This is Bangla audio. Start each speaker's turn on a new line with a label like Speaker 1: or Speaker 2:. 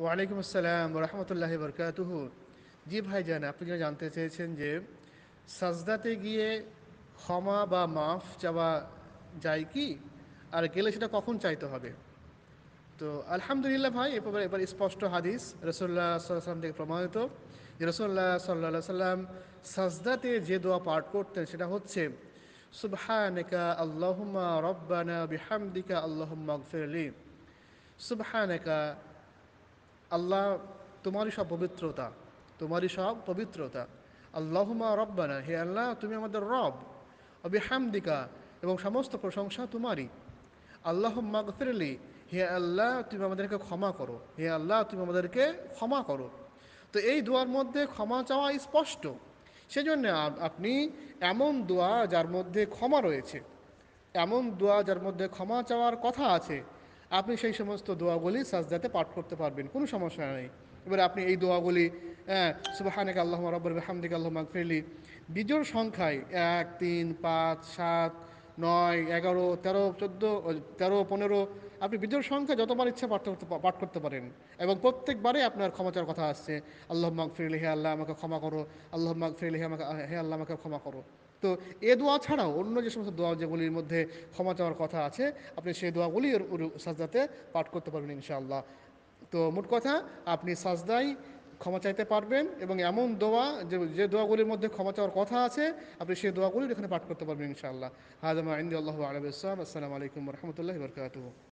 Speaker 1: ওয়ালাইকুম আসসালাম রহমতুল্লাহ বরকাতুহ জি ভাইজান আপনি যারা জানতে চেয়েছেন যে সাজদাতে গিয়ে ক্ষমা বা মাফ চাওয়া যায় কি আর গেলে সেটা কখন চাইতে হবে তো আলহামদুলিল্লাহ ভাই এরপরে এবার স্পষ্ট হাদিস রসোল্লা সাল্লাম থেকে প্রমাণিত যে রসোল্লা সাল্লা সাল্লাম সাজদাতে যে দোয়া পাঠ করতেন সেটা হচ্ছে সুবহানেকা আল্লাহ রব্বানা বিহামদিকা আল্লাহ ফেরলি সুবহানেকা আল্লাহ তোমারই সব পবিত্রতা তোমারই সব পবিত্রতা আল্লাহমা রব্বানা হে আল্লাহ তুমি আমাদের রব অবি হামদিকা এবং সমস্ত প্রশংসা তোমারই আল্লাহ মাগফিরলি হে আল্লাহ তুমি আমাদেরকে ক্ষমা করো হে আল্লাহ তুমি আমাদেরকে ক্ষমা করো তো এই দোয়ার মধ্যে ক্ষমা চাওয়া স্পষ্ট সেজন্য আপনি এমন দোয়া যার মধ্যে ক্ষমা রয়েছে এমন দোয়া যার মধ্যে ক্ষমা চাওয়ার কথা আছে আপনি সেই সমস্ত দোয়াগুলি সাজদাতে পাঠ করতে পারবেন কোনো সমস্যা নেই এবার আপনি এই দোয়াগুলি হ্যাঁ, সুবাহানিক আল্লাহ রব্বর হামদিক আল্লাহ মাকফিরলি বিজোর সংখ্যায় এক তিন পাঁচ সাত নয় এগারো তেরো চোদ্দো তেরো পনেরো আপনি বিজোর সংখ্যা যতবার ইচ্ছে পাঠ করতে পাঠ করতে পারেন এবং প্রত্যেকবারে আপনার ক্ষমা কথা আসছে আল্লাহ মাকফিরলি হে আল্লাহ আমাকে ক্ষমা করো আল্লাহ মাকফিরলি হে আমাকে হে আল্লাহ আমাকে ক্ষমা করো তো এ দোয়া ছাড়াও অন্য যে সমস্ত দোয়া যেগুলির মধ্যে ক্ষমা চাওয়ার কথা আছে আপনি সেই দোয়াগুলি সাজদাতে পাঠ করতে পারবেন ইনশাআল্লাহ তো মোট কথা আপনি সাজদাই ক্ষমা চাইতে পারবেন এবং এমন দোয়া যে যে দোয়াগুলির মধ্যে ক্ষমা চাওয়ার কথা আছে আপনি সেই দোয়াগুলি এখানে পাঠ করতে পারবেন ইনশাআল্লাহ হাজমা ইন্দি আল্লাহ আলব ইসলাম আসসালামু আলাইকুম রহমতুল্লাহ বরকাত